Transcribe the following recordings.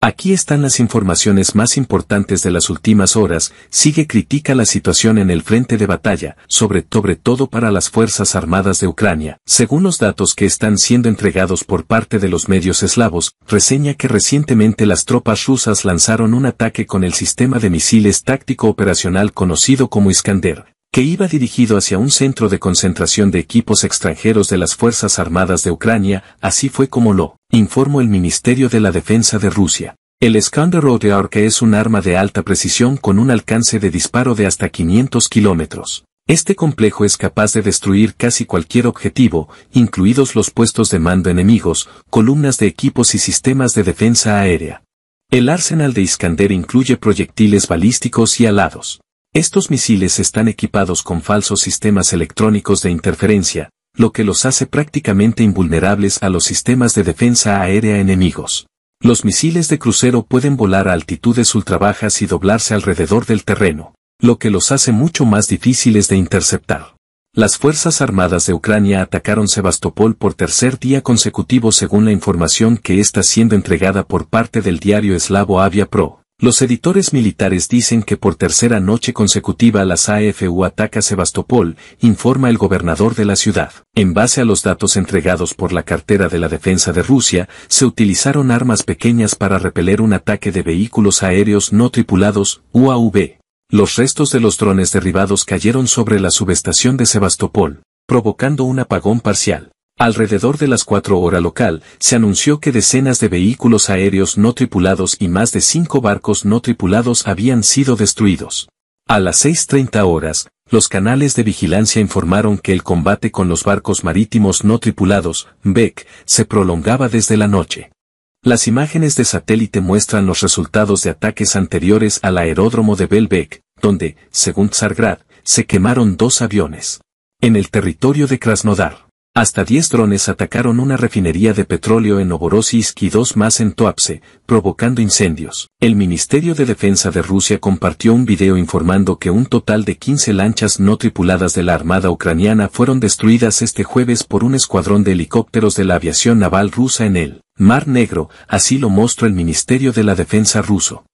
Aquí están las informaciones más importantes de las últimas horas, sigue critica la situación en el frente de batalla, sobre, sobre, todo para las Fuerzas Armadas de Ucrania. Según los datos que están siendo entregados por parte de los medios eslavos, reseña que recientemente las tropas rusas lanzaron un ataque con el sistema de misiles táctico operacional conocido como Iskander, que iba dirigido hacia un centro de concentración de equipos extranjeros de las Fuerzas Armadas de Ucrania, así fue como lo informó el Ministerio de la Defensa de Rusia. El Skander que es un arma de alta precisión con un alcance de disparo de hasta 500 kilómetros. Este complejo es capaz de destruir casi cualquier objetivo, incluidos los puestos de mando enemigos, columnas de equipos y sistemas de defensa aérea. El arsenal de Iskander incluye proyectiles balísticos y alados. Estos misiles están equipados con falsos sistemas electrónicos de interferencia, lo que los hace prácticamente invulnerables a los sistemas de defensa aérea enemigos. Los misiles de crucero pueden volar a altitudes ultrabajas y doblarse alrededor del terreno, lo que los hace mucho más difíciles de interceptar. Las Fuerzas Armadas de Ucrania atacaron Sebastopol por tercer día consecutivo según la información que está siendo entregada por parte del diario eslavo Avia Pro. Los editores militares dicen que por tercera noche consecutiva las AFU ataca Sebastopol, informa el gobernador de la ciudad. En base a los datos entregados por la cartera de la defensa de Rusia, se utilizaron armas pequeñas para repeler un ataque de vehículos aéreos no tripulados, UAV. Los restos de los drones derribados cayeron sobre la subestación de Sebastopol, provocando un apagón parcial. Alrededor de las 4 horas local, se anunció que decenas de vehículos aéreos no tripulados y más de cinco barcos no tripulados habían sido destruidos. A las 6.30 horas, los canales de vigilancia informaron que el combate con los barcos marítimos no tripulados, BEC, se prolongaba desde la noche. Las imágenes de satélite muestran los resultados de ataques anteriores al aeródromo de Belbec, donde, según Tsargrad, se quemaron dos aviones. En el territorio de Krasnodar. Hasta 10 drones atacaron una refinería de petróleo en Novorossiysk y dos más en Tuapse, provocando incendios. El Ministerio de Defensa de Rusia compartió un video informando que un total de 15 lanchas no tripuladas de la Armada ucraniana fueron destruidas este jueves por un escuadrón de helicópteros de la aviación naval rusa en el Mar Negro, así lo mostró el Ministerio de la Defensa ruso.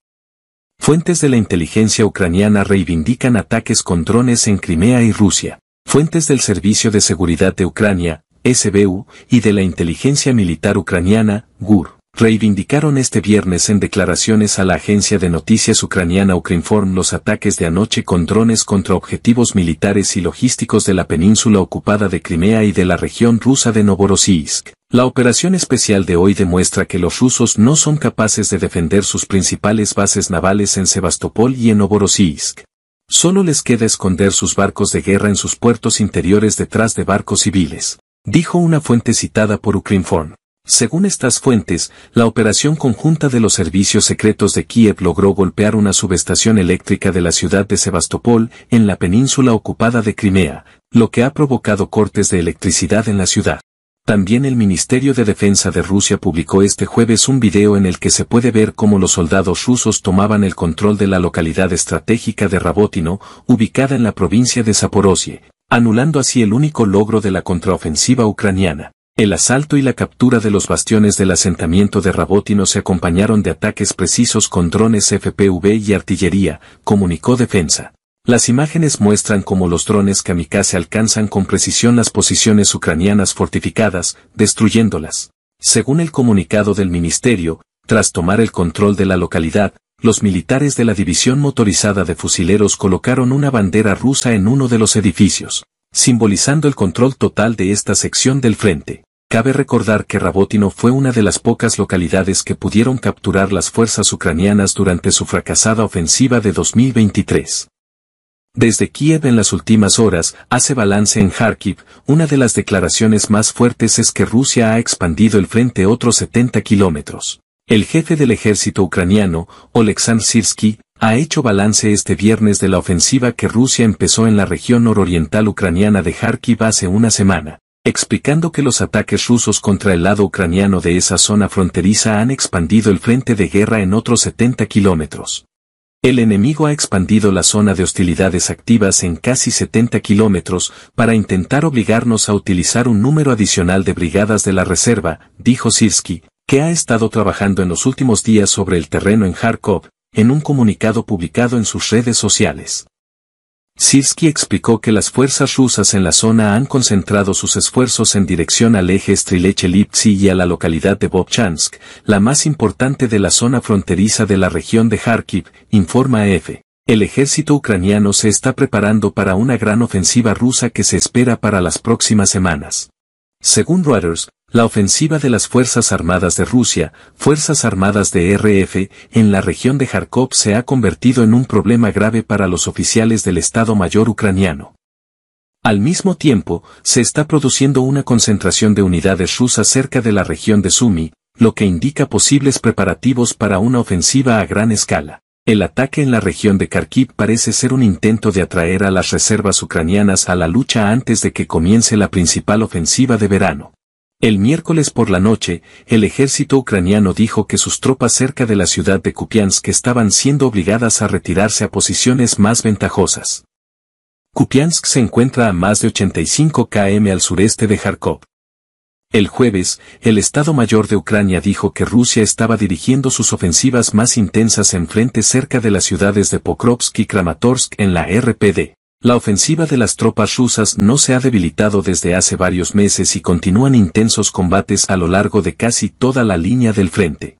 Fuentes de la inteligencia ucraniana reivindican ataques con drones en Crimea y Rusia. Fuentes del Servicio de Seguridad de Ucrania, SBU, y de la inteligencia militar ucraniana, GUR, reivindicaron este viernes en declaraciones a la agencia de noticias ucraniana Ukrinform los ataques de anoche con drones contra objetivos militares y logísticos de la península ocupada de Crimea y de la región rusa de Novorossiysk. La operación especial de hoy demuestra que los rusos no son capaces de defender sus principales bases navales en Sebastopol y en Novorossiysk. Solo les queda esconder sus barcos de guerra en sus puertos interiores detrás de barcos civiles, dijo una fuente citada por Ukrinform. Según estas fuentes, la operación conjunta de los servicios secretos de Kiev logró golpear una subestación eléctrica de la ciudad de Sebastopol en la península ocupada de Crimea, lo que ha provocado cortes de electricidad en la ciudad. También el Ministerio de Defensa de Rusia publicó este jueves un video en el que se puede ver cómo los soldados rusos tomaban el control de la localidad estratégica de Rabotino, ubicada en la provincia de Zaporozhye, anulando así el único logro de la contraofensiva ucraniana. El asalto y la captura de los bastiones del asentamiento de Rabotino se acompañaron de ataques precisos con drones FPV y artillería, comunicó Defensa. Las imágenes muestran cómo los drones kamikaze alcanzan con precisión las posiciones ucranianas fortificadas, destruyéndolas. Según el comunicado del ministerio, tras tomar el control de la localidad, los militares de la División Motorizada de Fusileros colocaron una bandera rusa en uno de los edificios, simbolizando el control total de esta sección del frente. Cabe recordar que Rabotino fue una de las pocas localidades que pudieron capturar las fuerzas ucranianas durante su fracasada ofensiva de 2023. Desde Kiev en las últimas horas hace balance en Kharkiv, una de las declaraciones más fuertes es que Rusia ha expandido el frente otros 70 kilómetros. El jefe del ejército ucraniano, Oleksandr Sirsky, ha hecho balance este viernes de la ofensiva que Rusia empezó en la región nororiental ucraniana de Kharkiv hace una semana explicando que los ataques rusos contra el lado ucraniano de esa zona fronteriza han expandido el frente de guerra en otros 70 kilómetros. El enemigo ha expandido la zona de hostilidades activas en casi 70 kilómetros para intentar obligarnos a utilizar un número adicional de brigadas de la reserva, dijo Sirsky, que ha estado trabajando en los últimos días sobre el terreno en Kharkov, en un comunicado publicado en sus redes sociales. Sirsky explicó que las fuerzas rusas en la zona han concentrado sus esfuerzos en dirección al eje strileche y a la localidad de Bobchansk, la más importante de la zona fronteriza de la región de Kharkiv, informa e F e. El ejército ucraniano se está preparando para una gran ofensiva rusa que se espera para las próximas semanas. Según Reuters, la ofensiva de las Fuerzas Armadas de Rusia, Fuerzas Armadas de RF, en la región de Kharkov se ha convertido en un problema grave para los oficiales del Estado Mayor ucraniano. Al mismo tiempo, se está produciendo una concentración de unidades rusas cerca de la región de Sumi, lo que indica posibles preparativos para una ofensiva a gran escala. El ataque en la región de Kharkiv parece ser un intento de atraer a las reservas ucranianas a la lucha antes de que comience la principal ofensiva de verano. El miércoles por la noche, el ejército ucraniano dijo que sus tropas cerca de la ciudad de Kupiansk estaban siendo obligadas a retirarse a posiciones más ventajosas. Kupiansk se encuentra a más de 85 km al sureste de Kharkov. El jueves, el Estado Mayor de Ucrania dijo que Rusia estaba dirigiendo sus ofensivas más intensas en frente cerca de las ciudades de Pokrovsk y Kramatorsk en la RPD. La ofensiva de las tropas rusas no se ha debilitado desde hace varios meses y continúan intensos combates a lo largo de casi toda la línea del frente.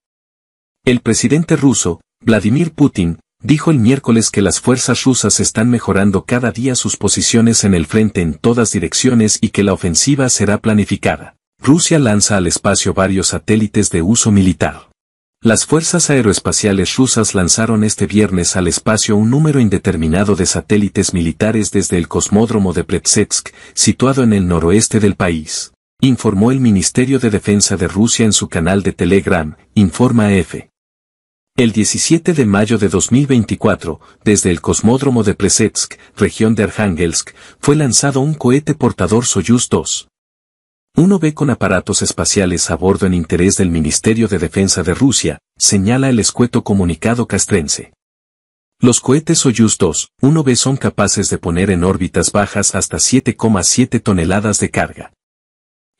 El presidente ruso, Vladimir Putin, dijo el miércoles que las fuerzas rusas están mejorando cada día sus posiciones en el frente en todas direcciones y que la ofensiva será planificada. Rusia lanza al espacio varios satélites de uso militar. Las fuerzas aeroespaciales rusas lanzaron este viernes al espacio un número indeterminado de satélites militares desde el cosmódromo de Plesetsk, situado en el noroeste del país, informó el Ministerio de Defensa de Rusia en su canal de Telegram, Informa e F. El 17 de mayo de 2024, desde el cosmódromo de Plesetsk, región de Arhangelsk, fue lanzado un cohete portador Soyuz 2, uno ve con aparatos espaciales a bordo en interés del Ministerio de Defensa de Rusia, señala el escueto comunicado castrense. Los cohetes Soyuz 2, 1B son capaces de poner en órbitas bajas hasta 7,7 toneladas de carga.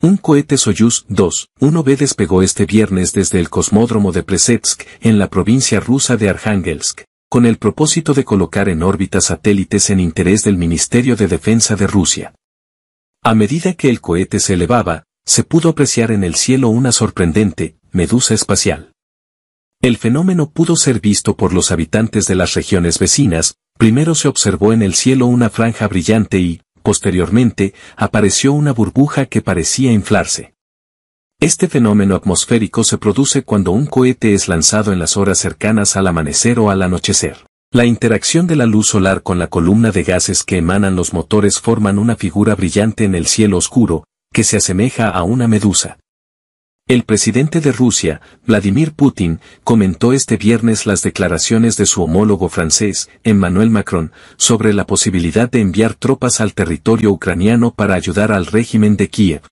Un cohete Soyuz 2, 1B despegó este viernes desde el cosmódromo de Presetsk, en la provincia rusa de Arkhangelsk, con el propósito de colocar en órbita satélites en interés del Ministerio de Defensa de Rusia. A medida que el cohete se elevaba, se pudo apreciar en el cielo una sorprendente medusa espacial. El fenómeno pudo ser visto por los habitantes de las regiones vecinas, primero se observó en el cielo una franja brillante y, posteriormente, apareció una burbuja que parecía inflarse. Este fenómeno atmosférico se produce cuando un cohete es lanzado en las horas cercanas al amanecer o al anochecer. La interacción de la luz solar con la columna de gases que emanan los motores forman una figura brillante en el cielo oscuro, que se asemeja a una medusa. El presidente de Rusia, Vladimir Putin, comentó este viernes las declaraciones de su homólogo francés, Emmanuel Macron, sobre la posibilidad de enviar tropas al territorio ucraniano para ayudar al régimen de Kiev.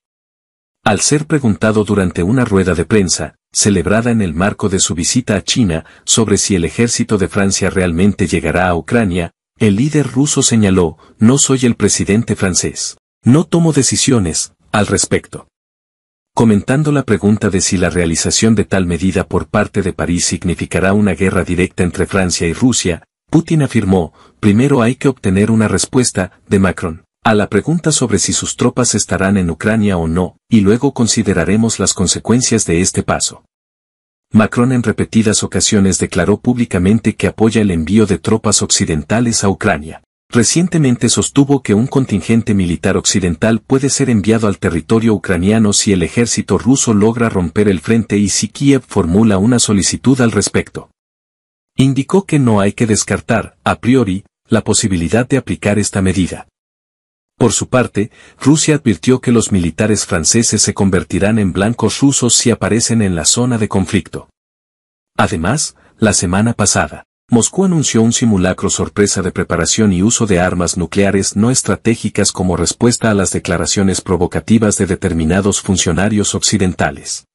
Al ser preguntado durante una rueda de prensa, celebrada en el marco de su visita a China, sobre si el ejército de Francia realmente llegará a Ucrania, el líder ruso señaló, no soy el presidente francés. No tomo decisiones, al respecto. Comentando la pregunta de si la realización de tal medida por parte de París significará una guerra directa entre Francia y Rusia, Putin afirmó, primero hay que obtener una respuesta, de Macron a la pregunta sobre si sus tropas estarán en Ucrania o no, y luego consideraremos las consecuencias de este paso. Macron en repetidas ocasiones declaró públicamente que apoya el envío de tropas occidentales a Ucrania. Recientemente sostuvo que un contingente militar occidental puede ser enviado al territorio ucraniano si el ejército ruso logra romper el frente y si Kiev formula una solicitud al respecto. Indicó que no hay que descartar, a priori, la posibilidad de aplicar esta medida. Por su parte, Rusia advirtió que los militares franceses se convertirán en blancos rusos si aparecen en la zona de conflicto. Además, la semana pasada, Moscú anunció un simulacro sorpresa de preparación y uso de armas nucleares no estratégicas como respuesta a las declaraciones provocativas de determinados funcionarios occidentales.